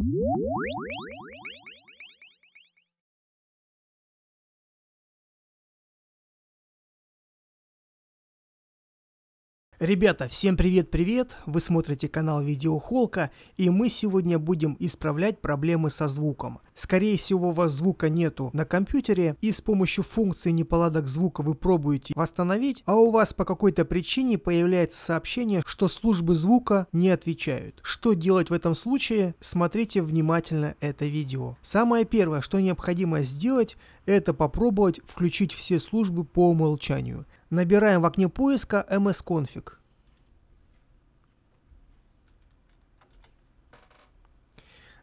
Woo! Ребята, всем привет-привет! Вы смотрите канал Видеохолка, и мы сегодня будем исправлять проблемы со звуком. Скорее всего, у вас звука нету на компьютере, и с помощью функции неполадок звука вы пробуете восстановить, а у вас по какой-то причине появляется сообщение, что службы звука не отвечают. Что делать в этом случае? Смотрите внимательно это видео. Самое первое, что необходимо сделать, это попробовать включить все службы по умолчанию. Набираем в окне поиска msconfig.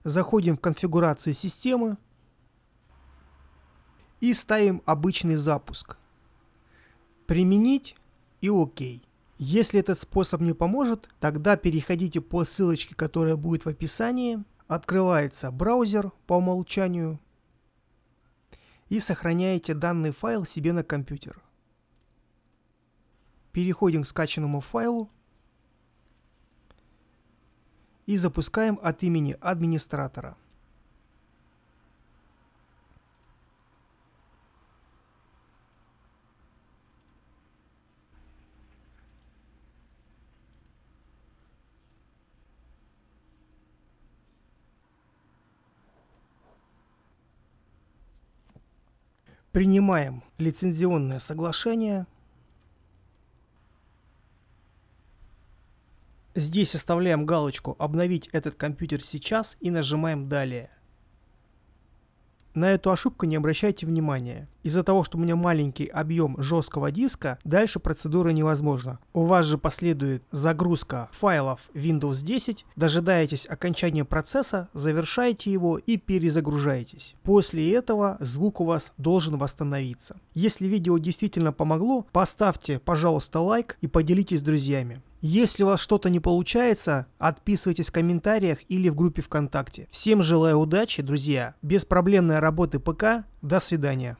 Заходим в конфигурацию системы и ставим обычный запуск. Применить и ОК. Если этот способ не поможет, тогда переходите по ссылочке, которая будет в описании. Открывается браузер по умолчанию и сохраняете данный файл себе на компьютер. Переходим к скачанному файлу и запускаем от имени администратора. Принимаем лицензионное соглашение. Здесь оставляем галочку «Обновить этот компьютер сейчас» и нажимаем «Далее». На эту ошибку не обращайте внимания. Из-за того, что у меня маленький объем жесткого диска, дальше процедура невозможна. У вас же последует загрузка файлов Windows 10, дожидаетесь окончания процесса, завершаете его и перезагружаетесь. После этого звук у вас должен восстановиться. Если видео действительно помогло, поставьте, пожалуйста, лайк и поделитесь с друзьями. Если у вас что-то не получается, отписывайтесь в комментариях или в группе ВКонтакте. Всем желаю удачи, друзья, Без проблемной работы ПК, до свидания.